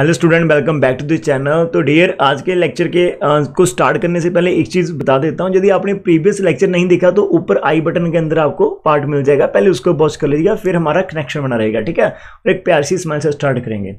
hello student welcome back to the channel तो dear आज के लेक्चर के आ, को स्टार्ट करने से पहले एक चीज़ बता देता हूँ यदि आपने प्रीवियस लेक्चर नहीं देखा तो ऊपर आई बटन के अंदर आपको पार्ट मिल जाएगा पहले उसको वॉच कर लीजिएगा फिर हमारा कनेक्शन बना रहेगा ठीक है और एक प्यार सी स्माइल से स्टार्ट करेंगे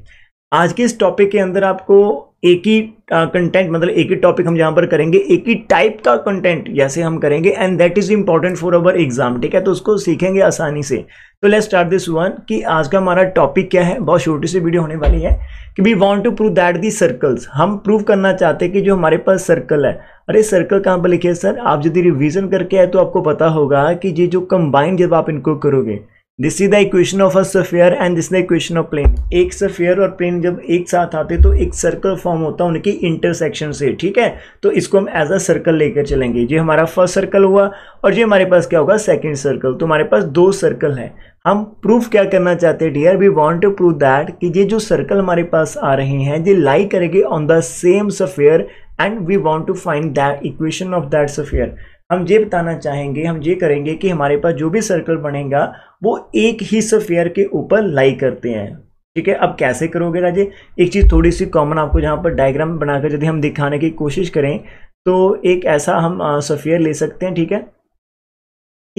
आज के इस टॉपिक के अंदर आपको एक ही कंटेंट मतलब एक ही टॉपिक हम यहाँ पर करेंगे एक ही टाइप का कंटेंट जैसे हम करेंगे and that is important for our exam ठीक है तो उसको सीखेंगे आसानी से तो लेट स्टार्ट दिस वन कि आज का हमारा टॉपिक क्या है बहुत छोटी सी वीडियो होने वाली है कि we want to prove that the circles हम प्रूव करना चाहते हैं कि जो हमारे पास सर्कल है अरे सर्कल कहाँ पर लिखे सर आप यदि रिविजन करके आए तो आपको पता होगा कि ये जो कंबाइंड जब आप इनको करोगे this is the equation of a sphere and this the equation of plane एक सफेयर और प्लेन जब एक साथ आते तो एक सर्कल फॉर्म होता है उनकी इंटरसेक्शन से ठीक है तो इसको हम एज अ सर्कल लेकर चलेंगे ये हमारा फर्स्ट सर्कल हुआ और ये हमारे पास क्या होगा सेकेंड सर्कल तो हमारे पास दो सर्कल है हम प्रूफ क्या करना चाहते हैं dear we want to prove that कि ये जो सर्कल हमारे पास आ रहे हैं ये लाई करेगी on the same sphere and we want to find that equation of that sphere हम ये बताना चाहेंगे हम ये करेंगे कि हमारे पास जो भी सर्कल बनेगा वो एक ही सफेयर के ऊपर लाई करते हैं ठीक है अब कैसे करोगे राजे एक चीज़ थोड़ी सी कॉमन आपको जहाँ पर डायग्राम बनाकर यदि हम दिखाने की कोशिश करें तो एक ऐसा हम सफेयर ले सकते हैं ठीक है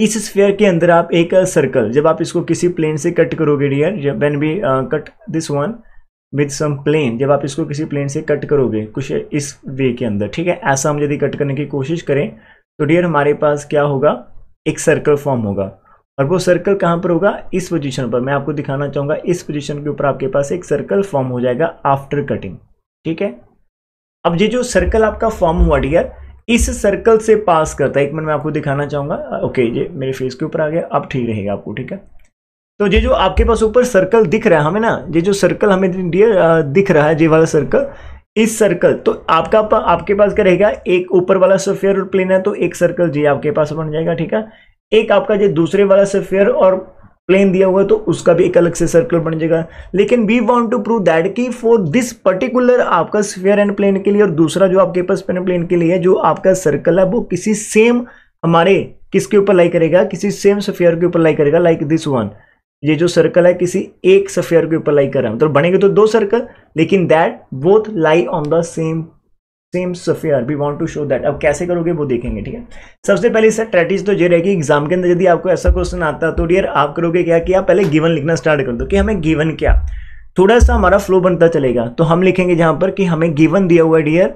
इस स्फेयर के अंदर आप एक सर्कल जब आप इसको किसी प्लेन से कट करोगे डियर जब when we cut this one with some plane जब आप इसको किसी प्लेन से कट करोगे कुछ इस वे के अंदर ठीक है ऐसा हम यदि कट करने की कोशिश करें तो डियर हमारे पास क्या होगा एक सर्कल फॉर्म होगा और वो सर्कल कहाँ पर होगा इस पोजीशन पर मैं आपको दिखाना चाहूँगा इस पोजीशन के ऊपर आपके पास एक सर्कल फॉर्म हो जाएगा आफ्टर कटिंग ठीक है अब ये जो सर्कल आपका फॉर्म हुआ डियर इस सर्कल से पास करता है एक मिनट मैं आपको दिखाना चाहूँगा ओके ये मेरे फेस के ऊपर आ गया अब ठीक रहेगा आपको ठीक है तो ये जो आपके पास ऊपर सर्कल दिख रहा है हमें ना ये जो सर्कल हमें डियर दिख रहा है ये वाला सर्कल इस सर्कल तो आपका आपके पास क्या रहेगा एक ऊपर वाला सफेयर प्लेन है तो एक सर्कल जी आपके पास बन जाएगा ठीक है एक आपका जो दूसरे वाला सफेयर और प्लेन दिया हुआ है तो उसका भी एक अलग से सर्कल बन जाएगा लेकिन we want to prove that कि फॉर दिस पर्टिकुलर आपका स्फेयर एंड प्लेन के लिए और दूसरा जो आपके पास पेन प्लेन के लिए है जो आपका सर्कल है वो किसी सेम हमारे किसके ऊपर लाई करेगा किसी सेम स्फेयर के ऊपर लाई करेगा लाइक दिस वन ये जो सर्कल है किसी एक सफेयर के ऊपर लाई कर रहा है मतलब तो बनेंगे तो दो सर्कल लेकिन that both lie on the same same sphere we want to show that अब कैसे करोगे वो देखेंगे ठीक है सबसे पहले सर स्ट्रैटेजी तो ये रहेगी एग्जाम के अंदर यदि आपको ऐसा क्वेश्चन आता है तो डियर आप करोगे क्या कि आप पहले गिवन लिखना स्टार्ट कर दो कि हमें गिवन क्या थोड़ा सा हमारा फ्लो बनता चलेगा तो हम लिखेंगे जहां पर कि हमें गिवन दिया हुआ dear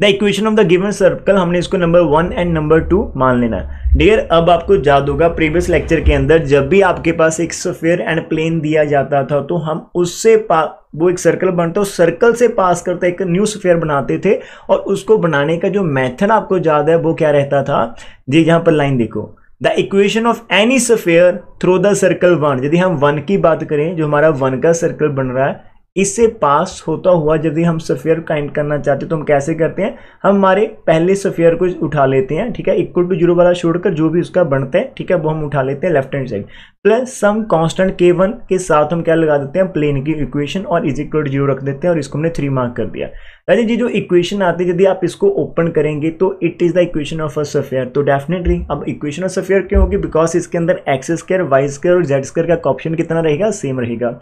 the equation of the given circle हमने इसको number one and number two मान लेना डियर अब आपको याद होगा प्रीवियस लेक्चर के अंदर जब भी आपके पास एक सफेयर एंड प्लेन दिया जाता था तो हम उससे पा वो एक सर्कल बनता है सर्कल से पास करते एक न्यू सफेयर बनाते थे और उसको बनाने का जो मेथड आपको याद है वो क्या रहता था जी यहाँ पर लाइन देखो the equation of any sphere through the circle one यदि हम वन की बात करें जो हमारा वन का सर्कल बन रहा है इससे पास होता हुआ यदि हम सफ़ेयर काइंड करना चाहते हैं तो हम कैसे करते हैं हम हमारे पहले सफ़ेयर को उठा लेते हैं ठीक है इक्वल टू जीरो वाला छोड़कर जो भी उसका बनता है ठीक है वो हम उठा लेते हैं left hand side plus some constant K one के साथ हम क्या लगा देते हैं प्लेन की इक्वेशन और इज इक्वल टू जीरो रख देते हैं और इसको हमने थ्री मार्क कर दिया राजे जी जो इक्वेशन आती है यदि आप इसको ओपन करेंगे तो it is the equation of a sphere तो डेफिनेटली अब इक्वेशन ऑफ सफेयर क्यों होगी बिकॉज इसके अंदर एक्स स्क्र वाई स्क्र और जेड स्क्र का ऑप्शन कितना रहेगा सेम रहेगा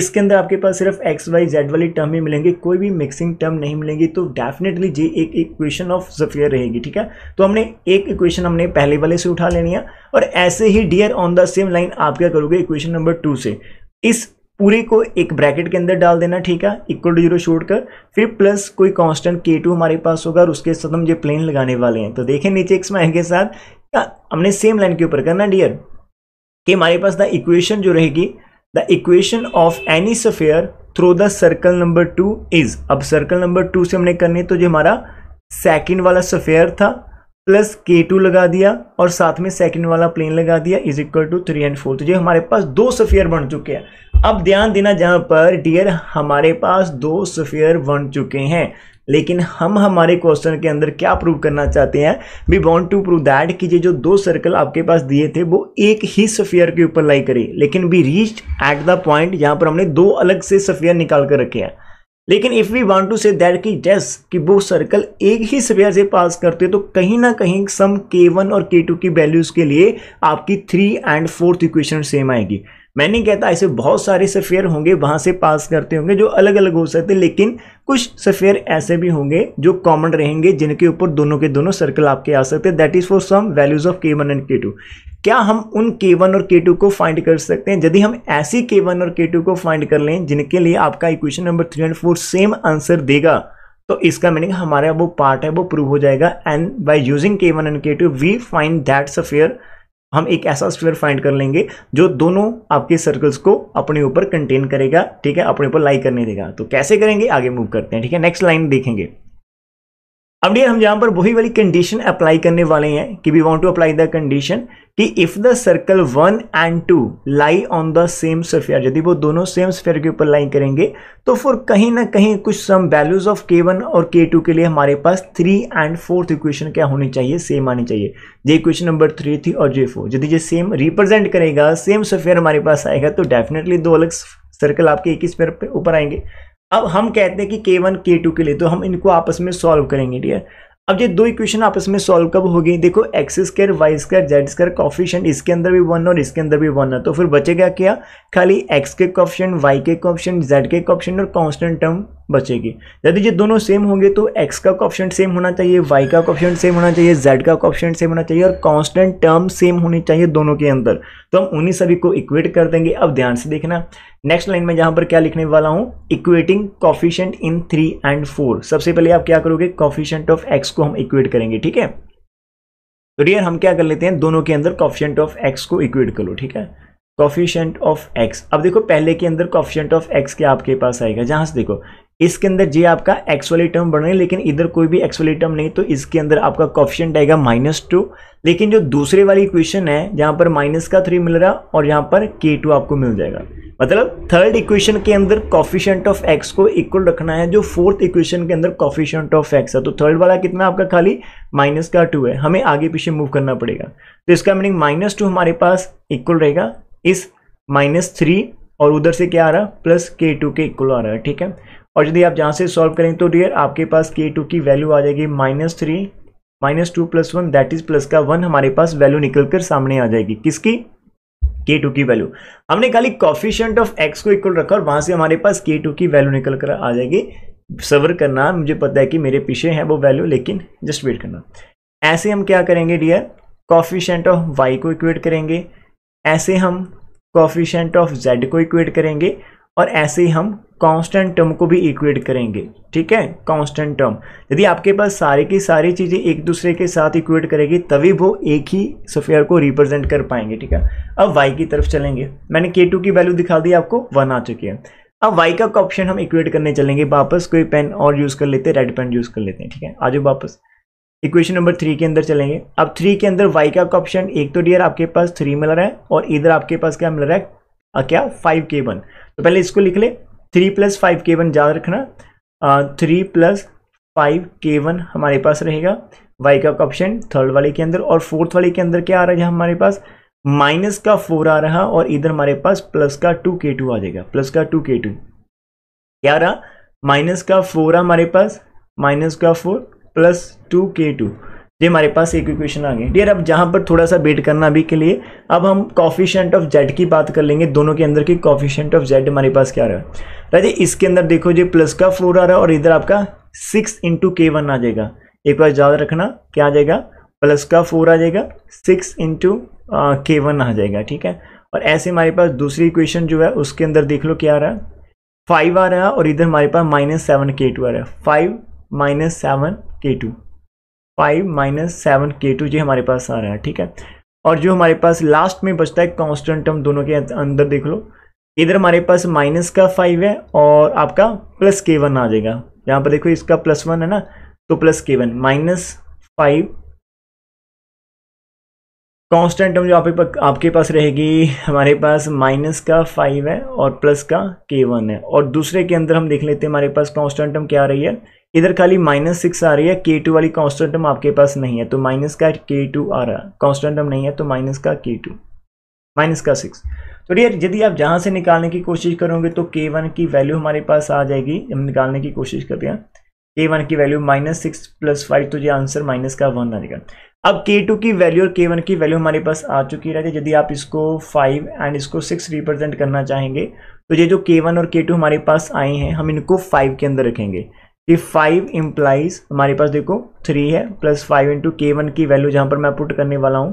इसके अंदर आपके पास सिर्फ एक्स वाई जेड वाली टर्म ही मिलेंगे कोई भी मिक्सिंग टर्म नहीं मिलेंगी तो डेफिनेटली जी एक इक्वेशन ऑफ सफेयर रहेगी ठीक है तो हमने एक इक्वेशन हमने पहले वाले से उठा लेनी है और ऐसे ही dear on the same line आप क्या करोगे इक्वेशन नंबर टू से इस पूरे को एक ब्रैकेट के अंदर डाल देना ठीक है इक्वल टू जीरो छोड़ कर फिर प्लस कोई कांस्टेंट के टू हमारे पास होगा और उसके साथ हम जो प्लेन लगाने वाले हैं तो देखें नीचे एक्स माइन के साथ हमने सेम लाइन के ऊपर करना डियर कि हमारे पास द इक्वेशन जो रहेगी the equation of any sphere through the circle number two is अब सर्कल नंबर टू से हमने करनी तो जो हमारा सेकेंड वाला सफेयर था प्लस के टू लगा दिया और साथ में सेकंड वाला प्लेन लगा दिया is equal to three and four तो ये हमारे पास दो सफ़ियर बन चुके हैं अब ध्यान देना जहां पर डियर हमारे पास दो सफ़ियर बन चुके हैं लेकिन हम हमारे क्वेश्चन के अंदर क्या प्रूव करना चाहते हैं we want to prove that कि ये जो दो सर्कल आपके पास दिए थे वो एक ही सफ़ियर के ऊपर लाई करे लेकिन we reach at the point यहाँ पर हमने दो अलग से सफ़ियर निकाल कर रखे हैं लेकिन if we want to say that की डेस कि वो सर्कल एक ही स्पेयर से पास करते तो कहीं ना कहीं सम के वन और के टू की वैल्यूज़ के लिए आपकी three and fourth equation same आएगी मैं नहीं कहता ऐसे बहुत सारे सफ़ेयर होंगे वहाँ से पास करते होंगे जो अलग अलग हो सकते लेकिन कुछ सफ़ेयर ऐसे भी होंगे जो कॉमन रहेंगे जिनके ऊपर दोनों के दोनों सर्कल आपके आ सकते हैं that is for some values of के वन एंड के टू क्या हम उन के वन और के टू को फाइंड कर सकते हैं यदि हम ऐसी के वन और के टू को फाइंड कर लें जिनके लिए आपका equation number three and four same answer देगा तो इसका मीनिंग हमारा वो पार्ट है वो प्रूव हो जाएगा and by using K one and के two we find that sphere हम एक ऐसा स्फीयर फाइंड कर लेंगे जो दोनों आपके सर्कल्स को अपने ऊपर कंटेन करेगा ठीक है अपने ऊपर लाई करने देगा तो कैसे करेंगे आगे मूव करते हैं ठीक है नेक्स्ट लाइन देखेंगे अब डियर हम यहाँ पर वही वाली कंडीशन अप्लाई करने वाले हैं कि we want to apply the condition कि if the circle one and two lie on the same sphere यदि वो दोनों सेम सफेयर के ऊपर लाई करेंगे तो फिर कहीं ना कहीं कुछ सम वैल्यूज ऑफ के वन और के टू के लिए हमारे पास थ्री एंड फोर्थ इक्वेशन क्या होनी चाहिए सेम आनी चाहिए ये इक्वेशन नंबर थ्री थी और जे फोर यदि ये सेम रिप्रेजेंट करेगा सेम सफेयर हमारे पास आएगा तो डेफिनेटली दो अलग सर्कल आपके एक ही स्पेयर ऊपर आएंगे अब हम कहते हैं कि के वन के टू के लिए तो हम इनको आपस में सॉल्व करेंगे डियर अब ये दो इक्वेशन आपस में सॉल्व कब हो गई देखो X square Y square Z square coefficient इसके अंदर भी वन और इसके अंदर भी वन है तो फिर बचेगा क्या खाली एक्स के कॉप्शन वाई के कॉप्शन जेड के कॉप्शन और कांस्टेंट टर्म बचेगी यदि ये दोनों सेम होंगे तो एक्स का कॉप्शन सेम होना चाहिए वाई का कॉप्शन सेम होना चाहिए जेड का कॉप्शन सेम होना चाहिए और कॉन्स्टेंट टर्म सेम होनी चाहिए दोनों के अंदर तो हम उन्हीं सभी को इक्वेट कर देंगे अब ध्यान से देखना नेक्स्ट लाइन में जहां पर क्या लिखने वाला हूं equating coefficient in three and four सबसे पहले आप क्या करोगे कॉफिशेंट ऑफ एक्स को हम इक्वेट करेंगे ठीक है तो डियर हम क्या कर लेते हैं दोनों के अंदर कॉफिशेंट ऑफ एक्स को इक्वेट करो ठीक है कॉफिशियंट ऑफ एक्स अब देखो पहले के अंदर कॉफिशेंट ऑफ एक्स क्या आपके पास आएगा जहां से देखो इसके अंदर ये आपका एक्स वाली टर्म बन रही है लेकिन इधर कोई भी एक्स वाली टर्म नहीं तो इसके अंदर आपका कॉप्शेंट आएगा माइनस टू लेकिन जो दूसरे वाली इक्वेशन है जहाँ पर माइनस का थ्री मिल रहा और यहाँ पर के टू आपको मिल जाएगा मतलब थर्ड इक्वेशन के अंदर कॉफिशेंट ऑफ एक्स को इक्वल रखना है जो फोर्थ इक्वेशन के अंदर कॉफिशेंट ऑफ एक्स है तो थर्ड वाला कितना आपका खाली माइनस का टू है हमें आगे पीछे मूव करना पड़ेगा तो इसका मीनिंग माइनस टू हमारे पास इक्वल रहेगा इस माइनस थ्री और उधर से क्या आ रहा है प्लस के टू के इक्वल आ रहा है ठीक है और यदि आप जहाँ से सॉल्व करें तो डियर आपके पास के टू की वैल्यू आ जाएगी minus three minus two plus one that is plus का वन हमारे पास वैल्यू निकल कर सामने आ जाएगी किसकी के टू की वैल्यू हमने खाली कॉफिशियंट ऑफ एक्स को इक्वल रखा और वहां से हमारे पास के टू की वैल्यू निकल कर आ जाएगी सवर करना मुझे पता है कि मेरे पीछे है वो वैल्यू लेकिन जस्ट वेट करना ऐसे हम क्या करेंगे डियर कॉफिशेंट ऑफ वाई को इक्वेट करेंगे ऐसे हम कॉफिशेंट ऑफ जेड को इक्वेट करेंगे और ऐसे ही हम कांस्टेंट टर्म को भी इक्वेट करेंगे ठीक है कांस्टेंट टर्म यदि आपके पास सारे की सारी चीज़ें एक दूसरे के साथ इक्वेट करेगी तभी वो एक ही सफेयर को रिप्रेजेंट कर पाएंगे ठीक है अब वाई की तरफ चलेंगे मैंने के टू की वैल्यू दिखा दी आपको वन आ चुकी है अब वाई का ऑप्शन हम इक्वेट करने चलेंगे वापस कोई पेन और यूज़ कर लेते हैं रेड पेन यूज़ कर लेते हैं ठीक है आ जाओ वापस इक्वेशन नंबर थ्री के अंदर चलेंगे अब थ्री के अंदर वाई का ऑप्शन एक तो डियर आपके पास थ्री मिल रहा है और इधर आपके पास क्या मिल रहा है क्या फाइव के वन तो पहले इसको लिख ले three plus five K one याद रखना three plus five K one हमारे पास रहेगा वाई का ऑप्शन थर्ड वाले के अंदर और फोर्थ वाले के अंदर क्या आ रहा है हमारे पास माइनस का फोर आ रहा और इधर हमारे पास plus K two K two आ जाएगा plus K two K two क्या रहा माइनस का फोर हमारे पास माइनस का four plus two K two ये हमारे पास एक इक्वेशन आ गई डियर अब जहाँ पर थोड़ा सा वेट करना अभी के लिए अब हम कॉफिशेंट ऑफ जेड की बात कर लेंगे दोनों के अंदर की कॉफिशेंट ऑफ जेड हमारे पास क्या रहा है राजे इसके अंदर देखो जी प्लस का फोर आ रहा है और इधर आपका सिक्स इंटू के वन आ जाएगा एक बार याद रखना क्या आ जाएगा प्लस का फोर आ जाएगा सिक्स इंटू के वन आ जाएगा ठीक है और ऐसे हमारे पास दूसरी इक्वेशन जो है उसके अंदर देख लो क्या आ रहा है फाइव आ रहा है और इधर हमारे पास माइनस सेवन के टू आ रहा है five minus seven K two five minus seven K two ये हमारे पास आ रहा है ठीक है और जो हमारे पास लास्ट में बचता है कॉन्स्टेंट टर्म दोनों के अंदर देख लो इधर हमारे पास माइनस का फाइव है और आपका प्लस के वन आ जाएगा यहाँ पर देखो इसका प्लस वन है ना तो plus K one minus five constant term जो आप, आपके पास रहेगी हमारे पास माइनस का फाइव है और प्लस का के वन है और दूसरे के अंदर हम देख लेते हैं हमारे पास कॉन्स्टेंट टर्म क्या आ रही है इधर खाली माइनस सिक्स आ रही है के टू वाली कॉन्स्टेंट टर्म आपके पास नहीं है तो माइनस का के टू आ रहा है कॉन्स्टेंट टर्म नहीं है तो माइनस का के टू माइनस का सिक्स तो यार यदि आप जहाँ से निकालने की कोशिश करोगे तो के वन की वैल्यू हमारे पास आ जाएगी हम निकालने की कोशिश करते हैं के वन की value minus six plus five तो ये आंसर माइनस का वन आ जाएगा अब के टू की वैल्यू और के वन की वैल्यू हमारे पास आ चुकी रहती है यदि आप इसको फाइव एंड इसको सिक्स रिप्रेजेंट करना चाहेंगे तो ये जो के वन और के टू हमारे पास आए हैं हम इनको फाइव के अंदर रखेंगे कि फाइव इम्प्लाइज हमारे पास देखो थ्री है प्लस फाइव इंटू के वन की वैल्यू जहाँ पर मैं पुट करने वाला हूँ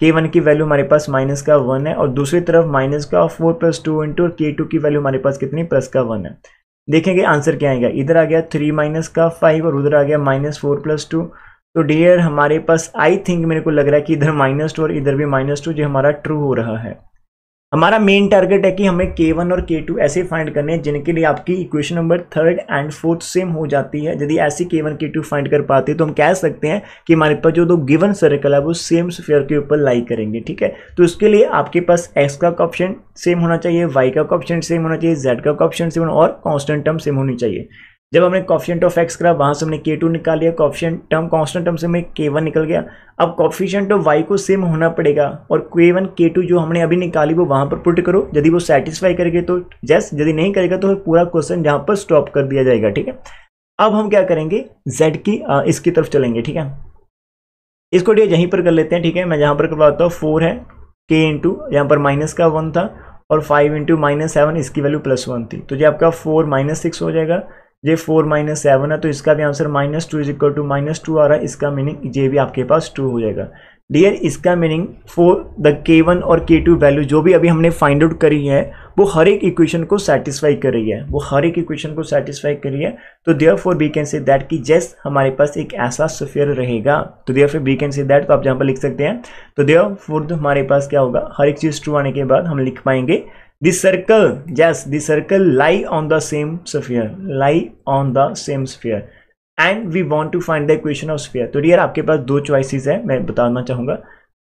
के वन की वैल्यू हमारे पास माइनस का वन है और दूसरी तरफ माइनस का four plus two into k two की वैल्यू हमारे पास कितनी प्लस का वन है देखेंगे आंसर क्या आएगा इधर आ गया थ्री माइनस का फाइव और उधर आ गया माइनस फोर प्लस टू तो डियर हमारे पास आई थिंक मेरे को लग रहा है कि इधर माइनस टू और इधर भी माइनस टू जो हमारा ट्रू हो रहा है हमारा मेन टारगेट है कि हमें के वन और के टू ऐसे फाइंड करने हैं जिनके लिए आपकी equation number third and fourth same हो जाती है यदि ऐसे के वन के टू फाइंड कर पाते हैं तो हम कह सकते हैं कि हमारे पास जो दो गिवन सर्कल है वो सेम स्फीयर के ऊपर लाई करेंगे ठीक है तो इसके लिए आपके पास एक्स का ऑप्शन सेम होना चाहिए वाई का ऑप्शन सेम होना चाहिए जेड का ऑप्शन सेम और कॉन्स्टेंट टर्म सेम होनी चाहिए जब हमने कॉफिशेंट ऑफ एक्स करा वहां से हमने के टू निकाल लिया कॉफिशेंट टर्म कॉन्स्टेंट टर्म से हमें के वन निकल गया अब कॉफिशेंट ऑफ वाई को सेम होना पड़ेगा और के वन के टू जो हमने अभी निकाली वो वहां पर पुट करो यदि वो सेटिस्फाई करेगी तो जैस यदि नहीं करेगा तो पूरा क्वेश्चन यहाँ पर स्टॉप कर दिया जाएगा ठीक है अब हम क्या करेंगे जेड की आ, इसकी तरफ चलेंगे ठीक है इसको डे यहीं पर कर लेते हैं ठीक है मैं यहाँ पर करवाता हूँ फोर है के इंटू यहाँ पर माइनस का वन था और फाइव इंटू माइनस सेवन इसकी वैल्यू प्लस वन थी तो ये आपका फोर माइनस सिक्स हो जाएगा ये फोर माइनस सेवन है तो इसका भी answer minus two is equal to minus two आ रहा है इसका मीनिंग ये भी आपके पास टू हो जाएगा डियर इसका meaning for the k one और के टू वैल्यू जो भी अभी हमने फाइंड आउट करी है वो हर एक इक्वेशन को सेटिस्फाई कर रही है वो हर एक इक्वेशन को सेटिस्फाई कर रही है तो therefore we can say that कि जस्ट हमारे पास एक ऐसा सफेयर रहेगा तो therefore we can say that तो आप जहाँ पर लिख सकते हैं तो देयर फोर हमारे पास क्या होगा हर एक चीज़ ट्रू आने के बाद हम लिख पाएंगे दि सर्कल जैस the circle lie on the same sphere lie on the same sphere and we want to find the equation of sphere तो डियर आपके पास दो चॉइसिस है मैं बताना चाहूंगा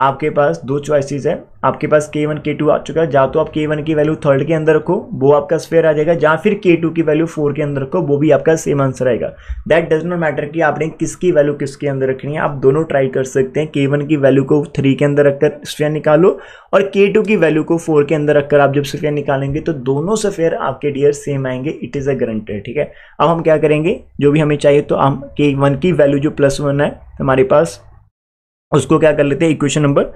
आपके पास दो चॉइसेस है आपके पास के वन के टू आ चुका है या तो आप के वन की वैल्यू थर्ड के अंदर रखो वो आपका स्फेयर आ जाएगा या फिर के टू की वैल्यू फोर के अंदर रखो वो भी आपका सेम आंसर आएगा दैट डज नॉट मैटर कि आपने किसकी वैल्यू किसके अंदर रखनी है आप दोनों ट्राई कर सकते हैं के वन की वैल्यू को थ्री के अंदर रखकर स्फेयर निकालो और के टू की वैल्यू को फोर के अंदर रखकर आप जब स्फेयर निकालेंगे तो दोनों स्फेयर आपके डियर सेम आएंगे इट इज़ अ ग्रंटेड ठीक है अब हम क्या करेंगे जो भी हमें चाहिए तो हम के वन की वैल्यू जो प्लस वन है हमारे पास उसको क्या कर लेते हैं इक्वेशन नंबर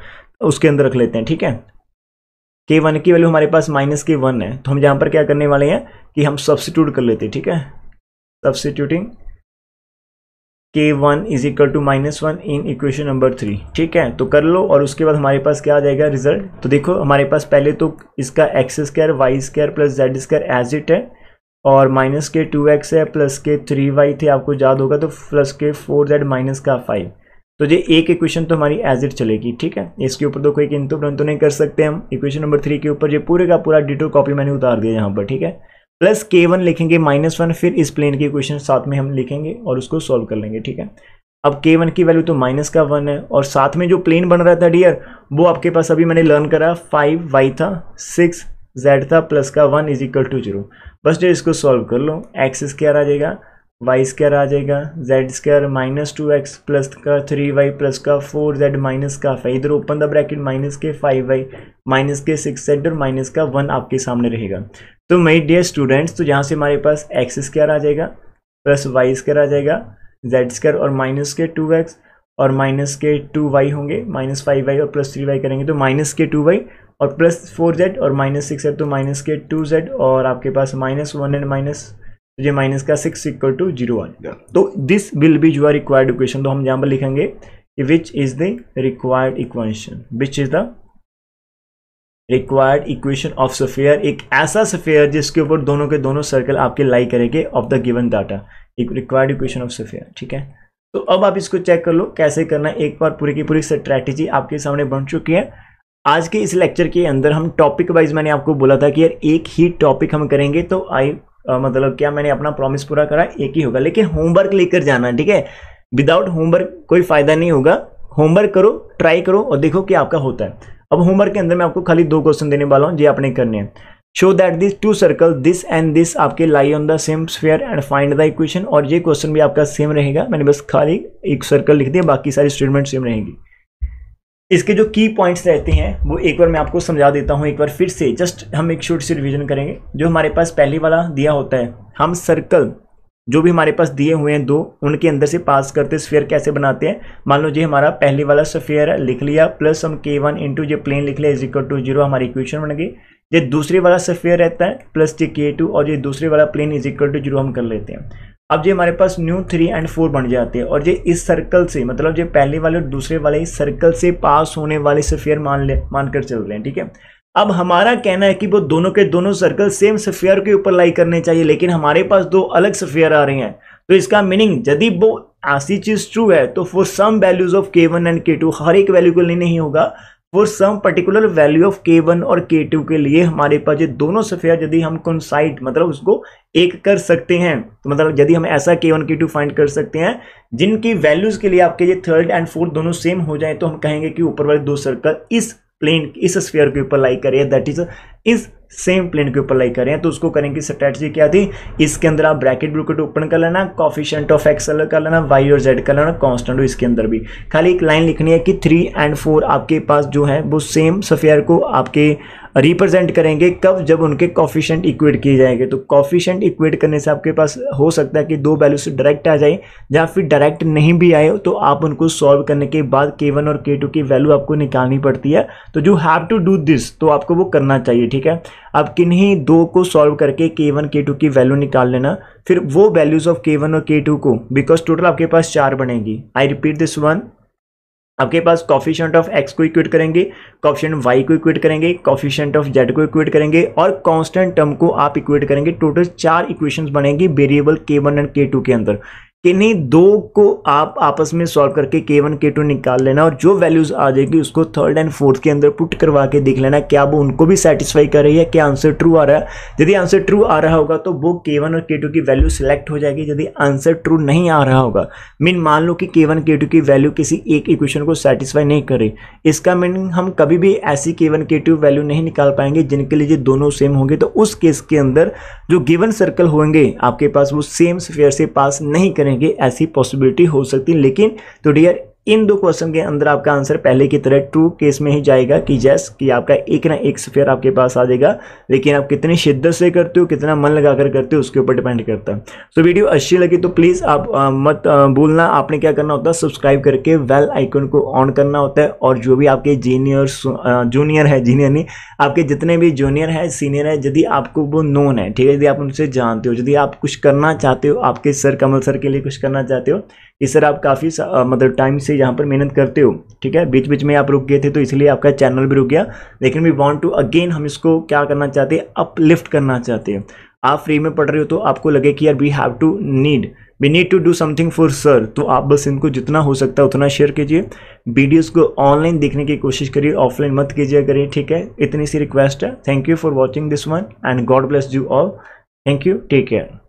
उसके अंदर रख लेते हैं ठीक है के वन की वैल्यू हमारे पास माइनस के वन है तो हम यहाँ पर क्या करने वाले हैं कि हम सब्सिट्यूट कर लेते हैं ठीक है substituting k one is equal to minus one in equation number three ठीक है तो कर लो और उसके बाद हमारे पास क्या आ जाएगा रिजल्ट तो देखो हमारे पास पहले तो इसका x square y square plus z square as it है और माइनस के टू एक्स है प्लस के थ्री वाई थे आपको याद होगा तो plus k four z minus का फाइव तो ये एक इक्वेशन तो हमारी एज इट चलेगी ठीक है इसके ऊपर तो कोई किंतु परंतु नहीं कर सकते हम इक्वेशन नंबर थ्री के ऊपर ये पूरे का पूरा डिटो कॉपी मैंने उतार दिया यहाँ पर ठीक है प्लस के वन लिखेंगे माइनस वन फिर इस प्लेन की इक्वेशन साथ में हम लिखेंगे और उसको सॉल्व कर लेंगे ठीक है अब के वन की वैल्यू तो माइनस का वन है और साथ में जो प्लेन बन रहा था डियर वो आपके पास अभी मैंने लर्न करा फाइव वाई था सिक्स जेड था प्लस का one is equal to zero बस जो इसको सॉल्व कर लो एक्सिस क्या आ जाएगा वाई स्क्र आ जाएगा z square minus two x plus का थ्री वाई प्लस का फोर जेड माइनस का फाइव इधर open the bracket minus k five y minus k six z और माइनस का वन आपके सामने रहेगा तो मई डियर स्टूडेंट्स तो यहाँ से हमारे पास एक्स स्क्र आ जाएगा प्लस वाई स्क्र आ जाएगा जेड स्क्र और माइनस के टू एक्स और माइनस के टू वाई होंगे माइनस फाइव वाई और प्लस थ्री वाई करेंगे तो माइनस के टू वाई और प्लस फोर जेड और माइनस सिक्स जेड तो माइनस के टू जेड और आपके पास माइनस वन एंड माइनस तो ये माइनस का सिक्स इक्वल टू जीरो आ जाएगा तो this will be your required equation तो हम यहाँ पर लिखेंगे कि which is the required equation which is the required equation of sphere एक ऐसा सफेयर जिसके ऊपर दोनों के दोनों सर्कल आपके लाई करेंगे ऑफ द गिवन डाटा एक रिक्वायर्ड इक्वेशन ऑफ सफेयर ठीक है तो अब आप इसको चेक कर लो कैसे करना है एक बार पूरी की पूरी स्ट्रैटेजी आपके सामने बन चुकी है आज के इस लेक्चर के अंदर हम टॉपिक वाइज मैंने आपको बोला था कि यार एक ही टॉपिक हम करेंगे तो आई आ, मतलब क्या मैंने अपना प्रॉमिस पूरा करा एक ही होगा लेकिन होमवर्क लेकर जाना ठीक है विदाउट होमवर्क कोई फ़ायदा नहीं होगा होमवर्क करो ट्राई करो और देखो कि आपका होता है अब होमवर्क के अंदर मैं आपको खाली दो क्वेश्चन देने वाला हूँ जो आपने करने हैं show that this two circle this and this आपके lie on the same sphere and find the equation और ये क्वेश्चन भी आपका सेम रहेगा मैंने बस खाली एक सर्कल लिख दिया बाकी सारी स्टेटमेंट सेम रहेगी इसके जो की पॉइंट्स रहते हैं वो एक बार मैं आपको समझा देता हूँ एक बार फिर से जस्ट हम एक छोटी सी रिविजन करेंगे जो हमारे पास पहले वाला दिया होता है हम सर्कल जो भी हमारे पास दिए हुए हैं दो उनके अंदर से पास करते स्फेयर कैसे बनाते हैं मान लो जी हमारा पहले वाला स्फेयर लिख लिया प्लस हम के वन इंटू जो प्लेन लिख लिया इज इक्वल टू जीरो हमारी इक्वेशन बन गई ये दूसरे वाला सफेयर रहता है प्लस जे के टू और ये दूसरे वाला plane is equal to zero हम कर लेते हैं अब ये हमारे पास न्यू थ्री एंड फोर बन जाते हैं और ये इस सर्कल से मतलब जो पहले वाले और दूसरे वाले इस सर्कल से पास होने वाले सफेयर मान ले मानकर चल रहे हैं ठीक है अब हमारा कहना है कि वो दोनों के दोनों सर्कल सेम सफेयर के ऊपर लाई करने चाहिए लेकिन हमारे पास दो अलग सफेयर आ रहे हैं तो इसका मीनिंग यदि वो ऐसी चीज़ ट्रू है तो फॉर सम वैल्यूज ऑफ के वन एंड के टू हर एक वैल्यू के लिए नहीं होगा for some particular value of के वन और के टू के लिए हमारे पास ये दोनों सफेयर यदि हम कंसाइट मतलब उसको एक कर सकते हैं तो मतलब यदि हम ऐसा के वन के टू फाइंड कर सकते हैं जिनकी वैल्यूज़ के लिए आपके ये थर्ड एंड फोर्थ दोनों सेम हो जाए तो हम कहेंगे कि ऊपर वाले दो सर्कल इस प्लेन इस स्फेयर के ऊपर लाई करिए दैट इज इस सेम प्लेन के ऊपर लाइक करें तो उसको करने की क्या थी इसके अंदर आप ब्रैकेट ब्रुकेट ओपन कर लेना कॉफिशेंट ऑफ एक्स अलग कर लेना वाई और जेड कर लेना कॉन्स्टेंट हो इसके अंदर भी खाली एक लाइन लिखनी है कि थ्री एंड फोर आपके पास जो है वो सेम सफेयर को आपके रिप्रेजेंट करेंगे कब जब उनके कॉफिशेंट इक्वेट किए जाएंगे तो कॉफिशेंट इक्वेट करने से आपके पास हो सकता है कि दो वैल्यू से डायरेक्ट आ जाए या फिर डायरेक्ट नहीं भी आए तो आप उनको सॉल्व करने के बाद के वन और के टू की वैल्यू आपको निकालनी पड़ती है तो you have to do this तो आपको वो करना चाहिए ठीक है आप किन्हीं दो को सॉल्व करके के वन के टू की वैल्यू निकाल लेना फिर वो वैल्यूज़ ऑफ के वन और के टू को बिकॉज टोटल आपके पास चार बनेगी आई रिपीट दिस वन आपके पास कॉफिशेंट ऑफ एक्स को इक्वेट करेंगे कॉफिशेंट वाई को इक्वेट करेंगे कॉफिशेंट ऑफ जेड को इक्वेट करेंगे और कांस्टेंट टर्म को आप इक्वेट करेंगे टोटल चार इक्वेशंस बनेंगी वेरिएबल के वन एंड के टू के अंदर नहीं दो को आप आपस में सॉल्व करके के वन के टू निकाल लेना और जो वैल्यूज़ आ जाएगी उसको थर्ड एंड फोर्थ के अंदर पुट करवा के देख लेना क्या वो उनको भी सेटिस्फाई कर रही है क्या आंसर ट्रू आ रहा है यदि आंसर ट्रू आ रहा होगा तो वो के वन और के टू की वैल्यू सिलेक्ट हो जाएगी यदि आंसर ट्रू नहीं आ रहा होगा मीन मान लो कि के वन के टू की वैल्यू किसी एक इक्वेशन को सेटिस्फाई नहीं करे इसका मीनिंग हम कभी भी ऐसी के वन के टू वैल्यू नहीं निकाल पाएंगे जिनके लिए दोनों सेम होंगे तो उस केस के अंदर जो गिवन सर्कल होंगे आपके पास वो सेम स्फेयर से पास नहीं करेंगे में कि ऐसी पॉसिबिलिटी हो सकती है लेकिन तो डियर इन दो क्वेश्चन के अंदर आपका आंसर पहले की तरह ट्रू केस में ही जाएगा कि जैस कि आपका एक ना एक स्फेयर आपके पास आ जाएगा लेकिन आप कितनी शिद्दत से करते हो कितना मन लगा कर करते हो उसके ऊपर डिपेंड करता है सो वीडियो अच्छी लगी तो प्लीज़ आप आ, मत आ, भूलना आपने क्या करना होता है सब्सक्राइब करके वेल आइकन को ऑन करना होता है और जो भी आपके जीनियर जूनियर है जीनियर नहीं आपके जितने भी जूनियर है सीनियर है यदि आपको वो नोन है ठीक है यदि आप उनसे जानते हो यदि आप कुछ करना चाहते हो आपके सर कमल सर के लिए कुछ करना चाहते हो कि सर आप काफ़ी मतलब टाइम से यहाँ पर मेहनत करते हो ठीक है बीच बीच में आप रुक गए थे तो इसलिए आपका चैनल भी रुक गया लेकिन वी वॉन्ट टू अगेन हम इसको क्या करना चाहते हैं अपलिफ्ट करना चाहते हैं आप फ्री में पढ़ रहे हो तो आपको लगे कि यार we have to need we need to do something for sir तो आप बस इनको जितना हो सकता है उतना शेयर कीजिए वीडियोज़ को ऑनलाइन देखने की कोशिश करिए ऑफलाइन मत कीजिए करिए ठीक है इतनी सी रिक्वेस्ट है thank you for watching this one and God bless you all thank you take care